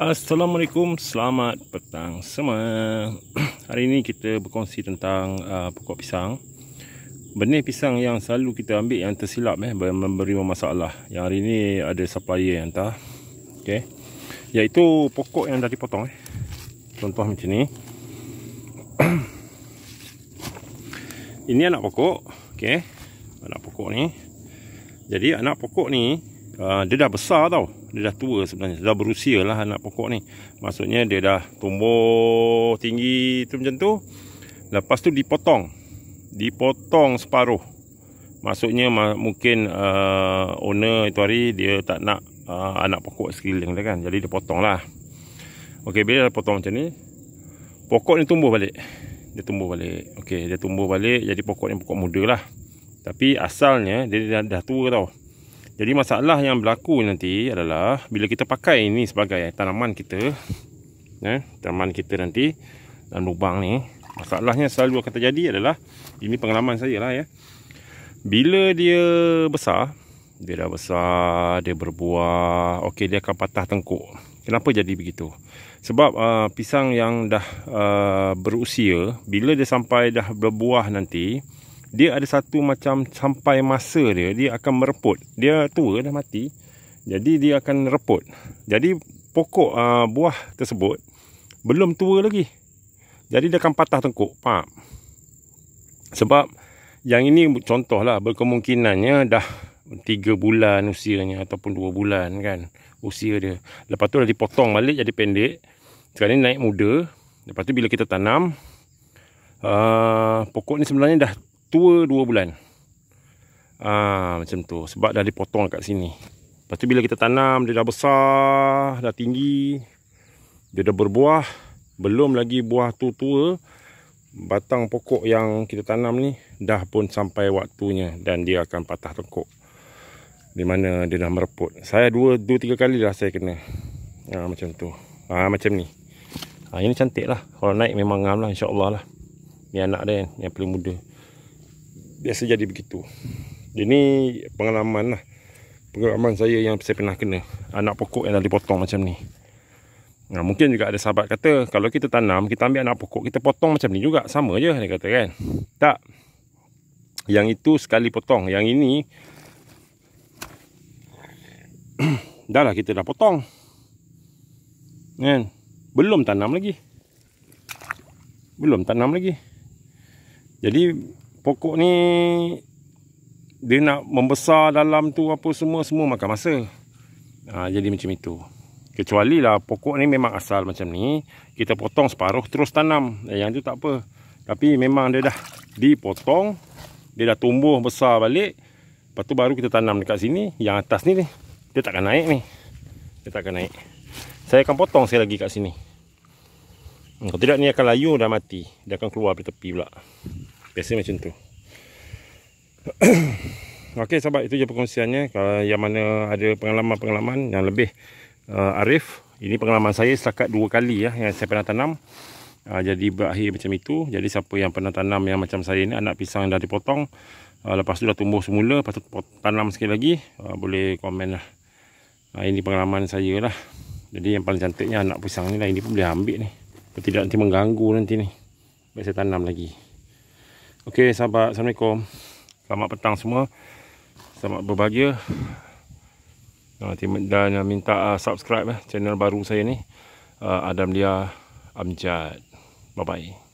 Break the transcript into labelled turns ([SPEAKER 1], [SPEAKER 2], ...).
[SPEAKER 1] Assalamualaikum, selamat petang semua Hari ini kita berkongsi tentang uh, pokok pisang Benih pisang yang selalu kita ambil yang tersilap eh, memberi masalah Yang hari ini ada supplier yang hantar okay. Iaitu pokok yang dah dipotong eh. Contoh macam ni Ini anak pokok okay. Anak pokok ni Jadi anak pokok ni uh, Dia dah besar tau dia dah tua sebenarnya dah berusia lah anak pokok ni maksudnya dia dah tumbuh tinggi tu macam tu lepas tu dipotong dipotong separuh maksudnya mungkin uh, owner itu hari dia tak nak uh, anak pokok sekeliling dia kan jadi dia potong lah ok bila dia potong macam ni pokok ni tumbuh balik dia tumbuh balik ok dia tumbuh balik jadi pokok ni pokok muda lah tapi asalnya dia dah, dah tua tau jadi masalah yang berlaku nanti adalah bila kita pakai ini sebagai tanaman kita, ya, tanaman kita nanti dan lubang ni, masalahnya selalu akan terjadi adalah ini pengalaman saya lah ya. Bila dia besar, dia dah besar, dia berbuah, okey dia akan patah tengkuk. Kenapa jadi begitu? Sebab uh, pisang yang dah uh, berusia, bila dia sampai dah berbuah nanti, dia ada satu macam sampai masa dia dia akan mereput dia tua dah mati jadi dia akan reput jadi pokok uh, buah tersebut belum tua lagi jadi dia akan patah tengkuk faham sebab yang ini contohlah berkemungkinannya dah 3 bulan usianya ataupun 2 bulan kan usia dia lepas tu dah dipotong balik jadi pendek sekarang ni naik muda lepas tu bila kita tanam uh, pokok ni sebenarnya dah tua dua bulan. Ah macam tu sebab dah dipotong kat sini. Pastu bila kita tanam dia dah besar, dah tinggi, dia dah berbuah, belum lagi buah tu tua, batang pokok yang kita tanam ni dah pun sampai waktunya dan dia akan patah tengkuk. Di mana dia dah mereput. Saya dua dua tiga kali dah saya kena. Ah macam tu. Ah macam ni. Ah ini cantik lah. Kalau naik memang ngamlah insya-Allah lah. Ni anak dia kan, yang paling muda biasa jadi begitu. Ini pengalaman lah. Pengalaman saya yang saya pernah kena. Anak pokok yang dah dipotong macam ni. Nah, mungkin juga ada sahabat kata, kalau kita tanam, kita ambil anak pokok, kita potong macam ni juga. Sama je, dia kata kan. Tak. Yang itu sekali potong. Yang ini, dah lah kita dah potong. Kan? Belum tanam lagi. Belum tanam lagi. Jadi, pokok ni dia nak membesar dalam tu apa semua semua makan masa. Ha, jadi macam itu. Kecuali lah pokok ni memang asal macam ni, kita potong separuh terus tanam. Eh, yang tu tak apa. Tapi memang dia dah dipotong, dia dah tumbuh besar balik. Lepas tu baru kita tanam dekat sini, yang atas ni ni. Dia takkan naik ni. Dia takkan naik. Saya akan potong saya lagi kat sini. Hmm, kalau tidak ni akan layu dan mati. Dia akan keluar dari tepi pula. Biasa macam tu Okey sahabat itu je perkongsiannya Kalau yang mana ada pengalaman-pengalaman Yang lebih uh, arif Ini pengalaman saya setakat dua kali ya Yang saya pernah tanam uh, Jadi berakhir macam itu Jadi siapa yang pernah tanam yang macam saya ni Anak pisang dah dipotong uh, Lepas tu dah tumbuh semula Lepas tu tanam sekali lagi uh, Boleh komen lah uh, Ini pengalaman saya lah Jadi yang paling cantiknya anak pisang ni lah Ini pun boleh ambil ni tidak nanti mengganggu nanti ni Baik saya tanam lagi Okey sahabat Assalamualaikum Selamat petang semua Selamat berbahagia ah, Dan ah, minta ah, subscribe eh, channel baru saya ni Adam Dia Amjad Bye bye